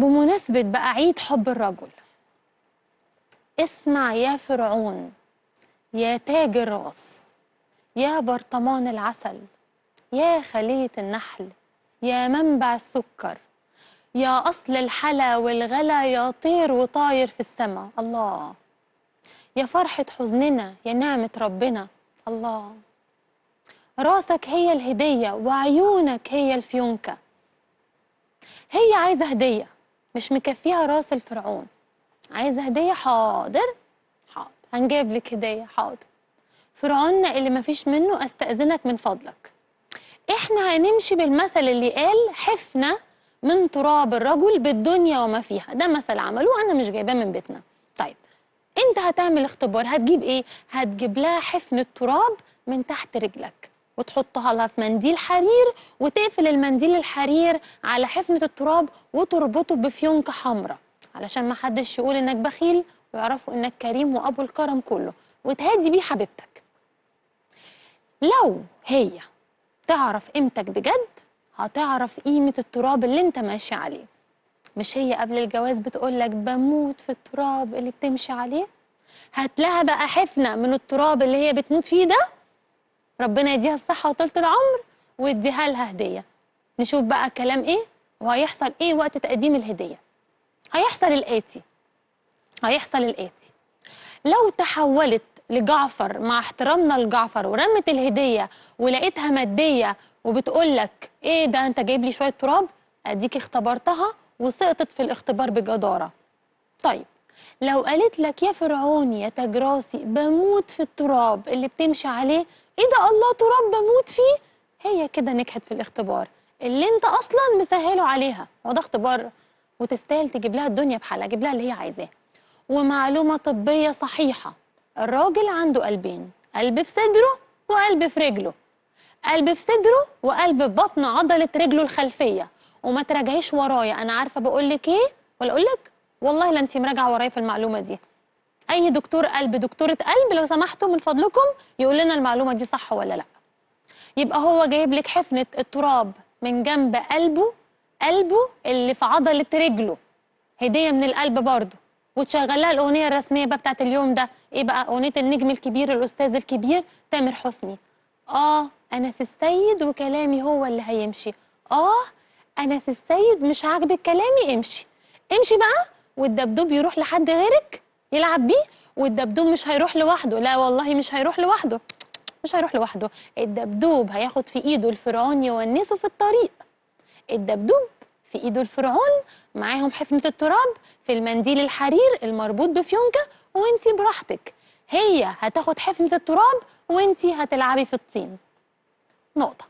بمناسبة بقى عيد حب الرجل اسمع يا فرعون يا تاج الراس يا برطمان العسل يا خلية النحل يا منبع السكر يا أصل الحلا والغلا يا طير وطاير في السما الله يا فرحة حزننا يا نعمة ربنا الله راسك هي الهدية وعيونك هي الفيونكة هي عايزة هدية مش مكفيها راس الفرعون عايزه هديه حاضر حاضر هنجيب لك هديه حاضر فرعون اللي مفيش منه استاذنك من فضلك احنا هنمشي بالمثل اللي قال حفنه من تراب الرجل بالدنيا وما فيها ده مثل عملوه انا مش جايباه من بيتنا طيب انت هتعمل اختبار هتجيب ايه هتجيب لها حفنه تراب من تحت رجلك وتحطها لها في منديل حرير وتقفل المنديل الحرير على حفنة التراب وتربطه بفيونكة حمراء علشان ما حدش يقول انك بخيل ويعرفوا انك كريم وابو الكرم كله وتهدي بيه حبيبتك لو هي تعرف قيمتك بجد هتعرف قيمة التراب اللي انت ماشي عليه مش هي قبل الجواز بتقولك بموت في التراب اللي بتمشي عليه هات لها بقى حفنة من التراب اللي هي بتموت فيه ده ربنا يديها الصحه وطولة العمر ويديها لها هديه نشوف بقى كلام ايه وهيحصل ايه وقت تقديم الهديه هيحصل الاتي هيحصل الاتي لو تحولت لجعفر مع احترامنا لجعفر ورمت الهديه ولقيتها ماديه وبتقول لك ايه ده انت جايب لي شويه تراب اديك اختبرتها وسقطت في الاختبار بجداره طيب لو قالت لك يا فرعون يا تجراسي بموت في التراب اللي بتمشي عليه ايه ده الله تراب بموت فيه هي كده نجحت في الاختبار اللي انت اصلا مسهله عليها هو ده اختبار وتستاهل تجيب لها الدنيا بحالها جيب لها اللي هي عايزاه ومعلومه طبيه صحيحه الراجل عنده قلبين قلب في صدره وقلب في رجله قلب في صدره وقلب في بطن عضله رجله الخلفيه وما تراجعيش ورايا انا عارفه بقول لك ايه ولا اقول لك والله لا انت مراجعه ورايا في المعلومه دي اي دكتور قلب دكتوره قلب لو سمحتوا من فضلكم يقول لنا المعلومه دي صح ولا لا يبقى هو جايب لك حفنه التراب من جنب قلبه قلبه اللي في عضله رجله هديه من القلب برضه وتشغل لها الاغنيه الرسميه بقى بتاعت اليوم ده ايه بقى اغنيه النجم الكبير الاستاذ الكبير تامر حسني اه انس السيد وكلامي هو اللي هيمشي اه انس السيد مش عاجبك كلامي امشي امشي بقى والدبدوب يروح لحد غيرك يلعب بيه والدبدوب مش هيروح لوحده لا والله مش هيروح لوحده مش هيروح لوحده الدبدوب هياخد في ايده الفرعون يونسه في الطريق الدبدوب في ايده الفرعون معاهم حفنه التراب في المنديل الحرير المربوط بفيونكه وانتي براحتك هي هتاخد حفنه التراب وانتي هتلعبي في الطين نقطه